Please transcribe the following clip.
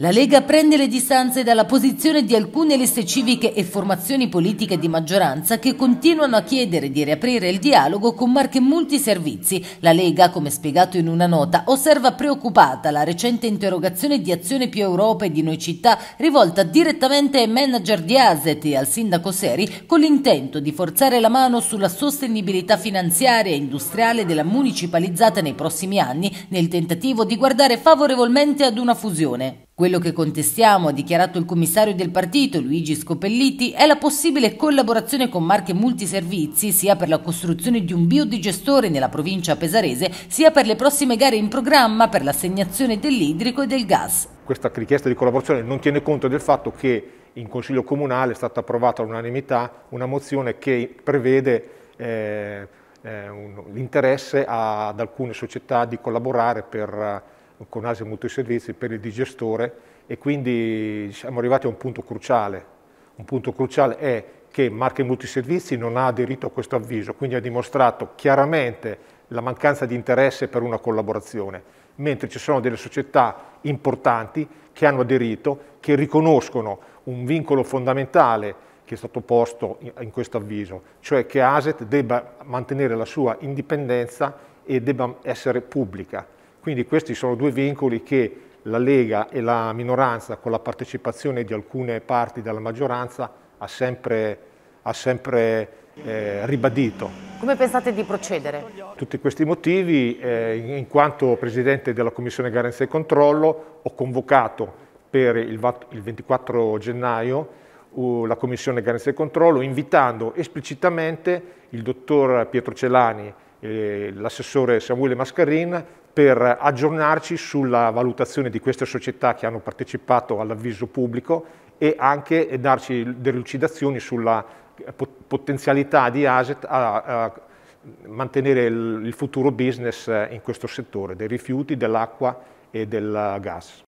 La Lega prende le distanze dalla posizione di alcune liste civiche e formazioni politiche di maggioranza che continuano a chiedere di riaprire il dialogo con marche multiservizi. La Lega, come spiegato in una nota, osserva preoccupata la recente interrogazione di Azione più Europa e di Noi Città rivolta direttamente ai manager di Aset e al sindaco Seri con l'intento di forzare la mano sulla sostenibilità finanziaria e industriale della municipalizzata nei prossimi anni nel tentativo di guardare favorevolmente ad una fusione. Quello che contestiamo, ha dichiarato il commissario del partito Luigi Scopelliti, è la possibile collaborazione con marche multiservizi sia per la costruzione di un biodigestore nella provincia pesarese, sia per le prossime gare in programma per l'assegnazione dell'idrico e del gas. Questa richiesta di collaborazione non tiene conto del fatto che in Consiglio Comunale è stata approvata all'unanimità una mozione che prevede eh, eh, l'interesse ad alcune società di collaborare per con ASE Multiservizi per il digestore e quindi siamo arrivati a un punto cruciale. Un punto cruciale è che Marche Multiservizi non ha aderito a questo avviso, quindi ha dimostrato chiaramente la mancanza di interesse per una collaborazione, mentre ci sono delle società importanti che hanno aderito, che riconoscono un vincolo fondamentale che è stato posto in questo avviso, cioè che ASET debba mantenere la sua indipendenza e debba essere pubblica quindi questi sono due vincoli che la Lega e la minoranza, con la partecipazione di alcune parti della maggioranza, ha sempre, ha sempre eh, ribadito. Come pensate di procedere? Tutti questi motivi, eh, in quanto Presidente della Commissione Garanzia e Controllo, ho convocato per il, 24 gennaio la Commissione Garanzia e Controllo, invitando esplicitamente il Dottor Pietro Celani, eh, l'assessore Samuele Mascarin per aggiornarci sulla valutazione di queste società che hanno partecipato all'avviso pubblico e anche darci delucidazioni sulla potenzialità di ASET a, a mantenere il, il futuro business in questo settore dei rifiuti, dell'acqua e del gas.